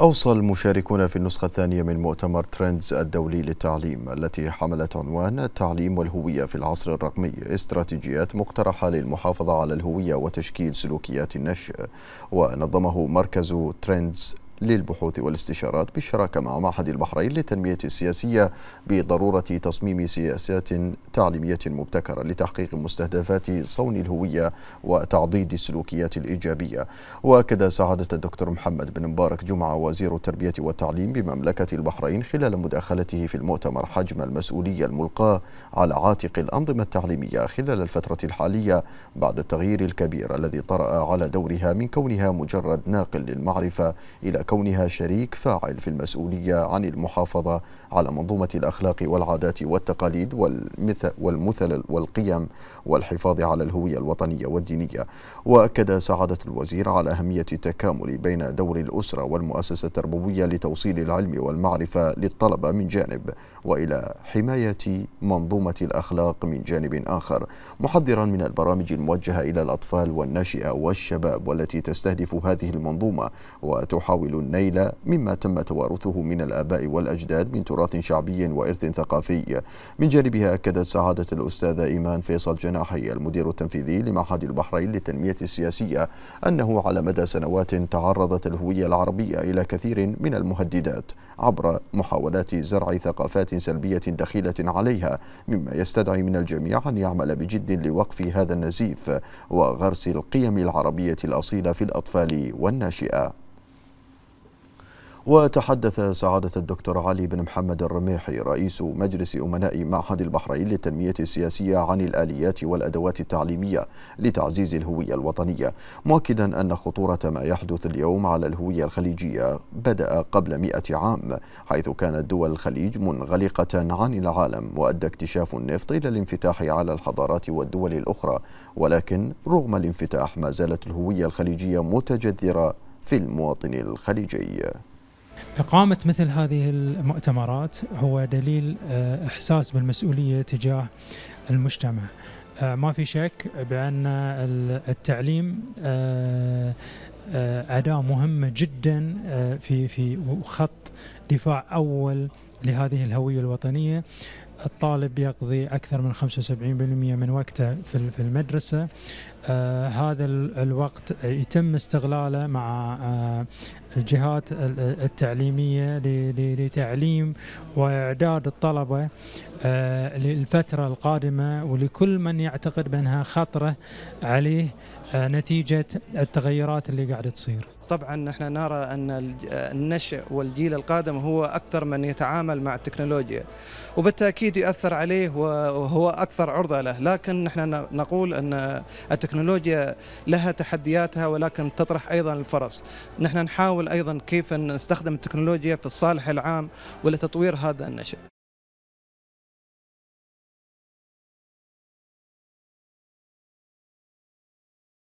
أوصى المشاركون في النسخة الثانية من مؤتمر ترندز الدولي للتعليم التي حملت عنوان التعليم والهوية في العصر الرقمي استراتيجيات مقترحة للمحافظة على الهوية وتشكيل سلوكيات النشء ونظمه مركز ترندز للبحوث والاستشارات بالشراكة مع معهد البحرين للتنمية السياسية بضرورة تصميم سياسات تعليمية مبتكرة لتحقيق مستهدفات صون الهوية وتعضيد السلوكيات الإيجابية وأكد سعادة الدكتور محمد بن مبارك جمعة وزير التربية والتعليم بمملكة البحرين خلال مداخلته في المؤتمر حجم المسؤولية الملقاة على عاتق الأنظمة التعليمية خلال الفترة الحالية بعد التغيير الكبير الذي طرأ على دورها من كونها مجرد ناقل للمعرفة إلى كونها شريك فاعل في المسؤولية عن المحافظة على منظومة الأخلاق والعادات والتقاليد والمثل والقيم والحفاظ على الهوية الوطنية والدينية وأكد سعادة الوزير على أهمية التكامل بين دور الأسرة والمؤسسة التربوية لتوصيل العلم والمعرفة للطلبة من جانب وإلى حماية منظومة الأخلاق من جانب آخر محذرا من البرامج الموجهة إلى الأطفال والناشئة والشباب والتي تستهدف هذه المنظومة وتحاول النيل مما تم توارثه من الآباء والأجداد من تراث شعبي وإرث ثقافي من جانبها أكدت سعادة الأستاذة إيمان فيصل جناحي المدير التنفيذي لمعهد البحرين للتنمية السياسية أنه على مدى سنوات تعرضت الهوية العربية إلى كثير من المهددات عبر محاولات زرع ثقافات سلبية دخيلة عليها مما يستدعي من الجميع أن يعمل بجد لوقف هذا النزيف وغرس القيم العربية الأصيلة في الأطفال والناشئة وتحدث سعادة الدكتور علي بن محمد الرميحي رئيس مجلس أمناء معهد البحرين للتنمية السياسية عن الآليات والأدوات التعليمية لتعزيز الهوية الوطنية مؤكدا أن خطورة ما يحدث اليوم على الهوية الخليجية بدأ قبل مئة عام حيث كانت دول الخليج منغلقة عن العالم وأدى اكتشاف النفط إلى الانفتاح على الحضارات والدول الأخرى ولكن رغم الانفتاح ما زالت الهوية الخليجية متجذرة في المواطن الخليجي إقامة مثل هذه المؤتمرات هو دليل آه، إحساس بالمسؤولية تجاه المجتمع آه، ما في شك بأن التعليم آه، أداة مهمة جدا في في خط دفاع أول لهذه الهوية الوطنية الطالب يقضي أكثر من 75% من وقته في المدرسة آه هذا الوقت يتم استغلاله مع آه الجهات التعليمية لتعليم وإعداد الطلبة آه للفترة القادمة ولكل من يعتقد بأنها خطرة عليه آه، نتيجة التغيرات اللي قاعدة تصير طبعا احنا نرى ان النشء والجيل القادم هو اكثر من يتعامل مع التكنولوجيا وبالتاكيد يؤثر عليه وهو اكثر عرضه له لكن احنا نقول ان التكنولوجيا التكنولوجيا لها تحدياتها ولكن تطرح أيضا الفرص نحن نحاول أيضا كيف نستخدم التكنولوجيا في الصالح العام ولتطوير هذا النشأ